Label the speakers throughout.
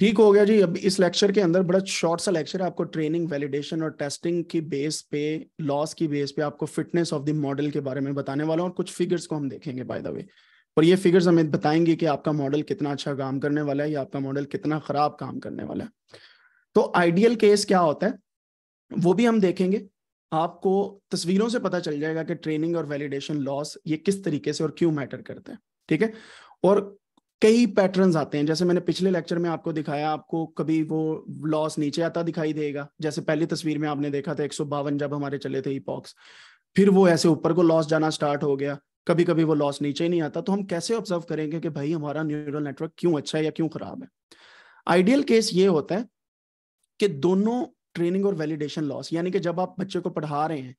Speaker 1: ठीक हो गया जी अब इस लेक्चर के अंदर बड़ा शॉर्ट सा लेक्चर है आपको ट्रेनिंग वैलिडेशन और टेस्टिंग की बेस पे लॉस की बेस पे आपको फिटनेस ऑफ द मॉडल के बारे में बताने वाला हूँ और कुछ फिगर्स को हम देखेंगे बाय द वे पर ये फिगर्स हमें बताएंगे कि आपका मॉडल कितना अच्छा काम करने वाला है या आपका मॉडल कितना खराब काम करने वाला है तो आइडियल केस क्या होता है वो भी हम देखेंगे आपको तस्वीरों से पता चल जाएगा कि ट्रेनिंग और वैलिडेशन लॉस ये किस तरीके से और क्यों मैटर करते हैं ठीक है और कई पैटर्न्स आते हैं जैसे मैंने पिछले लेक्चर में आपको दिखाया आपको कभी वो लॉस नीचे आता दिखाई देगा जैसे पहली तस्वीर में आपने देखा था एक जब हमारे चले थे ईपॉक्स फिर वो ऐसे ऊपर को लॉस जाना स्टार्ट हो गया कभी कभी वो लॉस नीचे ही नहीं आता तो हम कैसे ऑब्जर्व करेंगे कि भाई हमारा न्यूरल नेटवर्क क्यों अच्छा है या क्यों खराब है आइडियल केस ये होता है कि दोनों ट्रेनिंग और वैलिडेशन लॉस यानी कि जब आप बच्चे को पढ़ा रहे हैं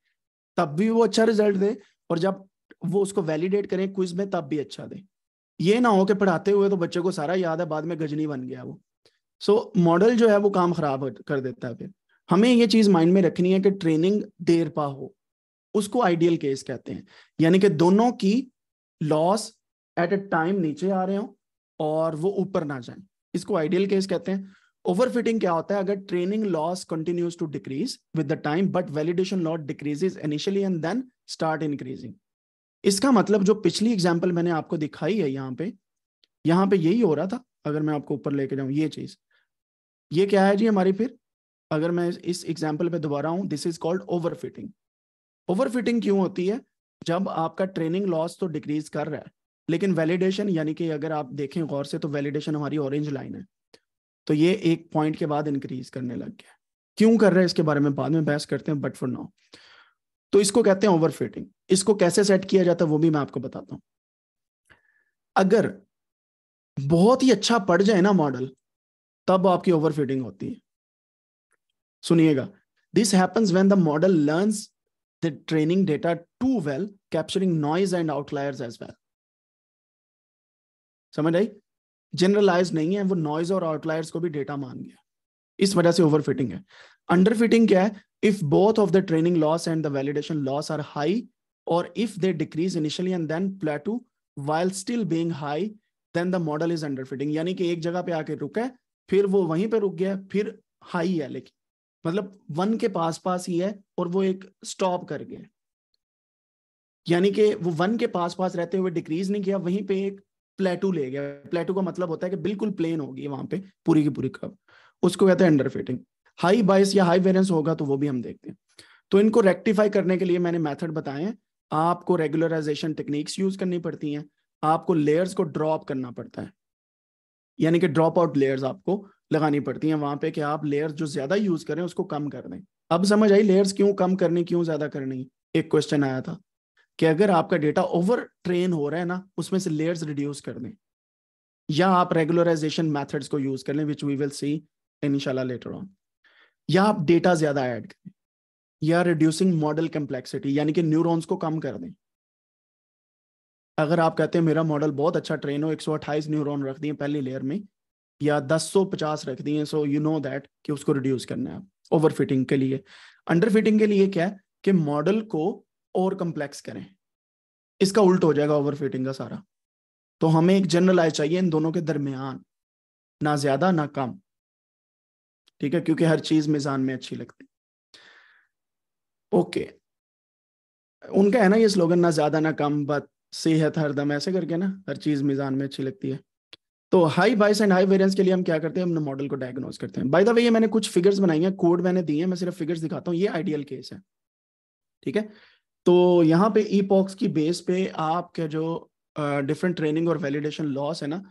Speaker 1: तब भी वो अच्छा रिजल्ट दे और जब वो उसको वैलिडेट करें क्विज में तब भी अच्छा दे ये ना हो कि पढ़ाते हुए तो बच्चे को सारा याद है बाद में गजनी बन गया वो सो so, मॉडल जो है वो काम खराब कर देता है फिर हमें ये चीज माइंड में रखनी है कि ट्रेनिंग देर पा हो उसको आइडियल केस कहते हैं यानी कि दोनों की लॉस एट ए टाइम नीचे आ रहे हो और वो ऊपर ना जाए इसको आइडियल केस कहते हैं ओवरफिटिंग क्या होता है अगर training loss continues to decrease with the time but validation loss decreases initially and then start increasing इसका मतलब जो पिछली एग्जाम्पल मैंने आपको दिखाई है यहाँ पे यहाँ पे यही हो रहा था अगर मैं आपको ऊपर लेके जाऊं ये चीज ये क्या है जी हमारी फिर अगर मैं इस एग्जाम्पल पे दोबारा हूं this is called overfitting क्यों होती है जब आपका ट्रेनिंग लॉस तो डिक्रीज कर रहा है लेकिन वैलिडेशन यानी कि अगर आप देखें गौर से तो वैलिडेशन हमारी ऑरेंज लाइन है तो ये एक पॉइंट के बाद इंक्रीज करने लग गया क्यों कर रहे हैं इसके बारे में बाद में बहस करते हैं बट फॉर नाउ तो इसको कहते हैं ओवरफिटिंग इसको कैसे सेट किया जाता है वो भी मैं आपको बताता हूं अगर बहुत ही अच्छा पड़ जाए ना मॉडल तब आपकी ओवरफिटिंग होती है सुनिएगा this happens when the model learn the training data too well capturing noise and outliers as well समझ आई जनरलाइज नहीं है वो नॉइज और आउटलायर्स को भी डेटा मान गया इस वजह से ओवर फिटिंग है अंडर फिटिंग क्या है if both of the training loss and the validation loss are high और if they decrease initially and then plateau while still being high then the model is underfitting यानी कि एक जगह पे आके रुका है फिर वो वहीं पे रुक गया फिर हाई है लेकिन मतलब वन के पास पास ही है और वो एक स्टॉप कर गया यानी कि वो वन के पास पास रहते हुए डिक्रीज नहीं किया वहीं पे एक प्लेटू ले गया प्लेटू का मतलब होता है कि बिल्कुल प्लेन होगी वहां पे पूरी की पूरी कब उसको कहते हैं अंडर फिटिंग हाई बायस या हाई वेरियंस होगा तो वो भी हम देखते हैं तो इनको रेक्टिफाई करने के लिए मैंने मेथड बताए हैं आपको रेगुलराइजेशन टेक्निक्स यूज करनी पड़ती हैं आपको लेयर्स को ड्रॉप करना पड़ता है यानी कि ड्रॉप आउट लेयर्स आपको लगानी पड़ती हैं वहां पे कि आप लेयर्स जो ज्यादा यूज करें उसको कम कर दें अब समझ आई लेयर्स क्यों कम करनी क्यों ज्यादा करनी एक क्वेश्चन आया था कि अगर आपका डेटा ओवर ट्रेन हो रहा है ना उसमें से लेयर्स रिड्यूस कर दें या आप रेगुलराइजेशन मैथड्स को यूज कर लें which we will see and later on या आप डेटा ज्यादा ऐड करें या रिड्यूसिंग मॉडल कम्प्लेक्सिटी यानी कि न्यूरॉन्स को कम कर दें अगर आप कहते हैं मेरा मॉडल बहुत अच्छा ट्रेन हो एक सौ अट्ठाईस न्यूरोन रख दिए पहली लेयर में या दस सौ पचास रख दिए सो यू नो दैट कि उसको रिड्यूस करना है ओवर फिटिंग के लिए अंडर फिटिंग के लिए क्या है कि मॉडल को और कम्प्लेक्स करें इसका उल्ट हो जाएगा ओवर फिटिंग का सारा तो हमें एक जनरलाइज चाहिए इन दोनों के दरमियान ना ज्यादा ना कम ठीक है क्योंकि हर चीज मिजान में अच्छी लगती ओके उनका है ना ये स्लोगन ना ज्यादा ना कम बट सेहत हर दम ऐसे करके ना हर चीज मिजान में अच्छी लगती है तो हाई बाइस एंड हाई वेरियंस के लिए हम क्या करते हैं हम मॉडल को डायग्नोज करते हैं बाय द वे ये मैंने कुछ फिगर्स बनाई हैं कोड मैंने दिए हैं मैं सिर्फ फिगर्स दिखाता हूँ ये आइडियल केस है ठीक है तो यहाँ पे ई पॉक्स की बेस पे आपके जो डिफरेंट ट्रेनिंग और वैलिडेशन लॉस है ना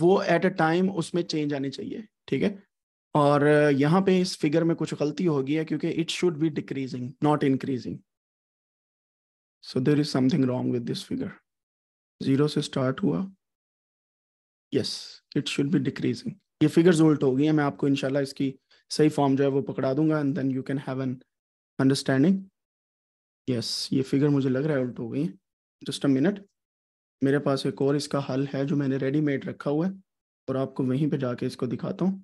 Speaker 1: वो एट अ टाइम उसमें चेंज आनी चाहिए ठीक है और यहाँ पे इस फिगर में कुछ गलती होगी है क्योंकि it should be decreasing not increasing so there is something wrong with this figure zero से स्टार्ट हुआ yes it should be decreasing ये फिगर्स उल्ट हो गई है मैं आपको इनशाला इसकी सही फॉर्म जो है वो पकड़ा दूंगा and then you can have an understanding yes ये फिगर मुझे लग रहा है उल्ट हो गई जस्ट अ मिनट मेरे पास एक और इसका हल है जो मैंने रेडीमेड रखा हुआ है और आपको वहीं पे जाके इसको दिखाता हूँ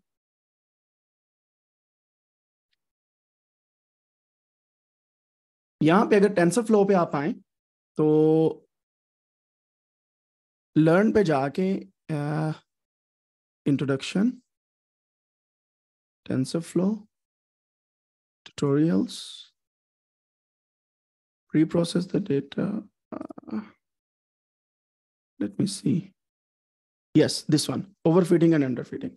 Speaker 1: यहां पे अगर टेंसर फ्लो पे आप आए तो लर्न पे जाके introduction TensorFlow tutorials preprocess the data let me see yes this one over overfitting and under underfitting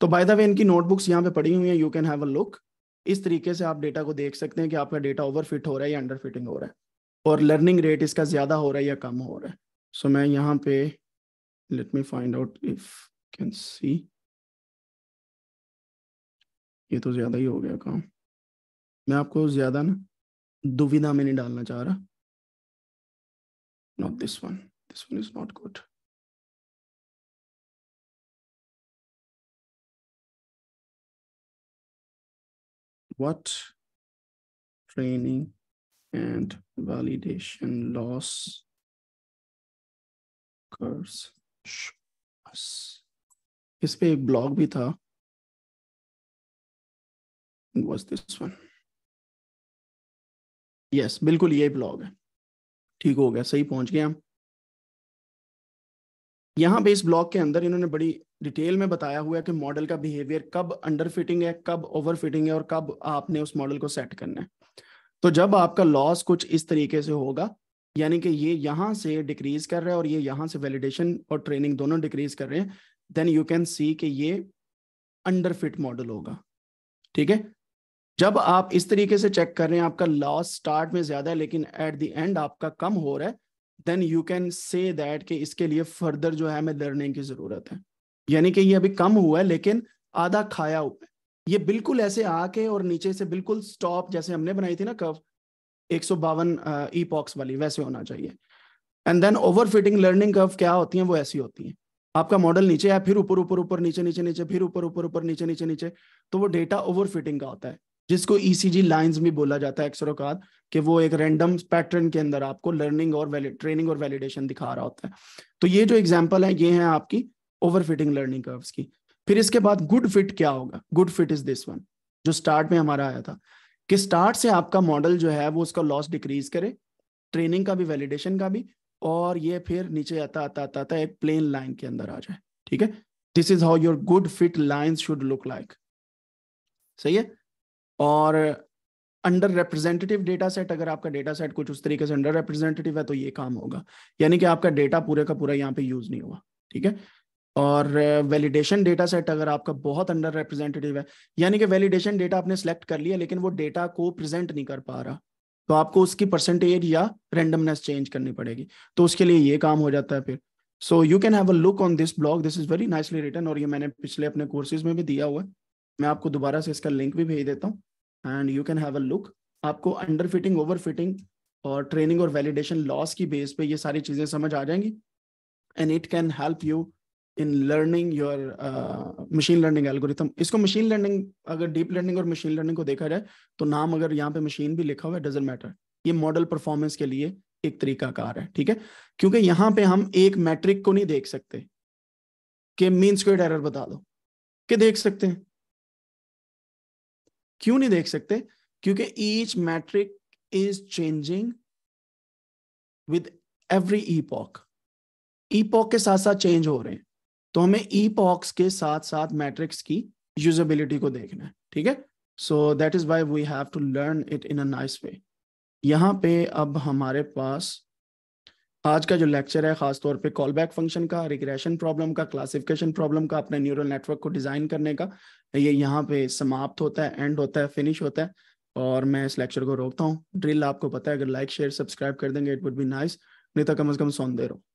Speaker 1: तो बाय द वे इनकी नोटबुक्स यहां पे पड़ी हुई है you can have a look इस तरीके से आप डेटा को देख सकते हैं कि आपका डेटा ओवर फिट हो रहा है या अंडर फिटिंग हो रहा है और लर्निंग रेट इसका ज़्यादा हो रहा है या कम हो रहा है सो so, मैं यहाँ पे let me find out if can see ये तो ज़्यादा ही हो गया काम मैं आपको ज़्यादा ना दुविधा में नहीं डालना चाह रहा not this one this one is not good what? Training and validation loss curves. इस पे एक ब्लॉग भी था was this one? Yes yes, बिल्कुल ये ब्लॉग है ठीक हो गया सही पहुंच गए हम यहाँ पे इस ब्लॉग के अंदर इन्होंने बड़ी डिटेल में बताया हुआ है कि मॉडल का बिहेवियर कब अंडर फिटिंग है कब ओवर फिटिंग है और कब आपने उस मॉडल को सेट करना है तो जब आपका लॉस कुछ इस तरीके से होगा यानी कि ये यहाँ से डिक्रीज कर रहा है और ये यहाँ से वैलिडेशन और ट्रेनिंग दोनों डिक्रीज कर रहे हैं देन यू कैन सी कि ये अंडर फिट मॉडल होगा ठीक है जब आप इस तरीके से चेक कर रहे हैं आपका लॉस स्टार्ट में ज्यादा है लेकिन एट द एंड आपका कम हो रहा है then you can say that कि इसके लिए फर्दर जो है हमें लर्निंग की जरूरत है यानी कि ये अभी कम हुआ है लेकिन आधा खाया हुआ है ये बिल्कुल ऐसे आके और नीचे से बिल्कुल स्टॉप जैसे हमने बनाई थी ना कव एक सौ बावन ई पॉक्स वाली वैसे होना चाहिए and then over fitting learning curve क्या होती है वो ऐसी होती है आपका मॉडल नीचे है फिर ऊपर ऊपर ऊपर नीचे नीचे नीचे फिर ऊपर ऊपर ऊपर नीचे नीचे नीचे तो वो डेटा ओवर फिटिंग का होता है जिसको ईसीजी e लाइंस भी बोला जाता है अक्सरों का कि वो एक रैंडम पैटर्न के अंदर आपको लर्निंग और ट्रेनिंग और वैलिडेशन दिखा रहा होता है तो ये जो एग्जाम्पल है ये है आपकी ओवरफिटिंग लर्निंग कर्व्स की फिर इसके बाद गुड फिट क्या होगा good fit is this one जो स्टार्ट में हमारा आया था कि स्टार्ट से आपका मॉडल जो है वो उसका लॉस डिक्रीज करे ट्रेनिंग का भी वैलिडेशन का भी और ये फिर नीचे आता आता आता आता एक प्लेन लाइन के अंदर आ जाए ठीक है this is how your good fit line should look like सही है और अंडर रिप्रेजेंटेटिव डेटा सेट अगर आपका डेटा सेट कुछ उस तरीके से अंडर रिप्रेजेंटेटिव है तो ये काम होगा यानी कि आपका डेटा पूरे का पूरा यहाँ पे यूज नहीं हुआ ठीक है और वैलिडेशन डेटा सेट अगर आपका बहुत अंडर रिप्रेजेंटेटिव है यानी कि वैलिडेशन डेटा आपने सेलेक्ट कर लिया लेकिन वो डेटा को प्रेजेंट नहीं कर पा रहा तो आपको उसकी परसेंटेज या रेंडमनेस चेंज करनी पड़ेगी तो उसके लिए ये काम हो जाता है फिर so you can have a look on this blog this is very nicely written और ये मैंने पिछले अपने कोर्सेज में भी दिया हुआ है मैं आपको दोबारा से इसका लिंक भी भेज देता हूँ and you can have a look आपको अंडर फिटिंग ओवर फिटिंग और ट्रेनिंग और वैलिडेशन लॉस की बेस पे ये सारी चीज़ें समझ आ जाएंगी and it can help you in learning your machine learning algorithm इसको मशीन लर्निंग अगर डीप लर्निंग और मशीन लर्निंग को देखा जाए तो नाम अगर यहाँ पे मशीन भी लिखा हुआ है डजेंट मैटर ये मॉडल परफॉर्मेंस के लिए एक तरीका कार है ठीक है क्योंकि यहाँ पे हम एक मैट्रिक को नहीं देख सकते कि मीन स्क्वेड एरर बता दो के देख सकते हैं क्यों नहीं देख सकते क्योंकि each metric is changing with every epoch epoch के साथ साथ चेंज हो रहे हैं तो हमें ई पॉक्स के साथ साथ मैट्रिक्स की यूजेबिलिटी को देखना है ठीक है so that is why we have to learn it in a nice way यहाँ पे अब हमारे पास आज का जो लेक्चर है खासतौर पे कॉल बैक फंक्शन का रिग्रेशन प्रॉब्लम का क्लासिफिकेशन प्रॉब्लम का अपने न्यूरल नेटवर्क को डिजाइन करने का ये यहाँ पे समाप्त होता है एंड होता है फिनिश होता है और मैं इस लेक्चर को रोकता हूँ ड्रिल आपको पता है अगर लाइक शेयर सब्सक्राइब कर देंगे इट वुड बी नाइस नहीं तो कम अज कम सौंदे रहो